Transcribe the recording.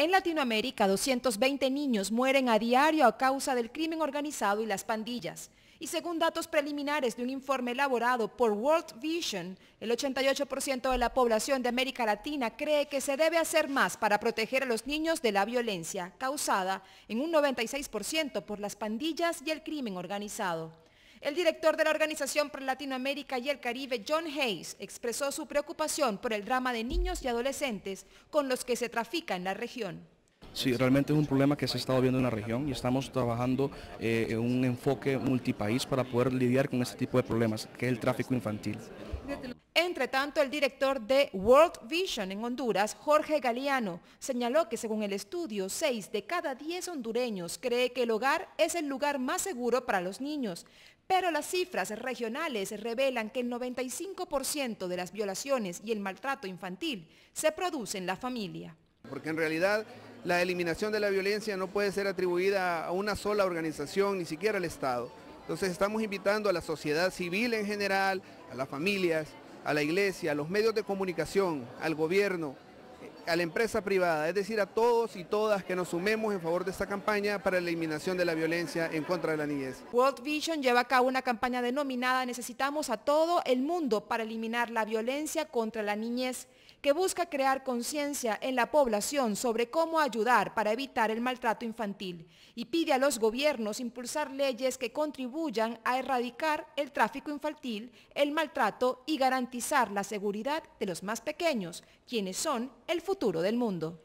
En Latinoamérica, 220 niños mueren a diario a causa del crimen organizado y las pandillas. Y según datos preliminares de un informe elaborado por World Vision, el 88% de la población de América Latina cree que se debe hacer más para proteger a los niños de la violencia causada en un 96% por las pandillas y el crimen organizado. El director de la Organización para Latinoamérica y el Caribe, John Hayes, expresó su preocupación por el drama de niños y adolescentes con los que se trafica en la región. Sí, realmente es un problema que se ha estado viendo en la región y estamos trabajando eh, en un enfoque multipaís para poder lidiar con este tipo de problemas, que es el tráfico infantil. Entre tanto, el director de World Vision en Honduras, Jorge Galeano, señaló que según el estudio, 6 de cada 10 hondureños cree que el hogar es el lugar más seguro para los niños. Pero las cifras regionales revelan que el 95% de las violaciones y el maltrato infantil se produce en la familia. Porque en realidad la eliminación de la violencia no puede ser atribuida a una sola organización, ni siquiera al Estado. Entonces estamos invitando a la sociedad civil en general, a las familias, a la iglesia, a los medios de comunicación, al gobierno, a la empresa privada, es decir, a todos y todas que nos sumemos en favor de esta campaña para la eliminación de la violencia en contra de la niñez. World Vision lleva a cabo una campaña denominada Necesitamos a todo el mundo para eliminar la violencia contra la niñez que busca crear conciencia en la población sobre cómo ayudar para evitar el maltrato infantil y pide a los gobiernos impulsar leyes que contribuyan a erradicar el tráfico infantil, el maltrato y garantizar la seguridad de los más pequeños, quienes son el futuro del mundo.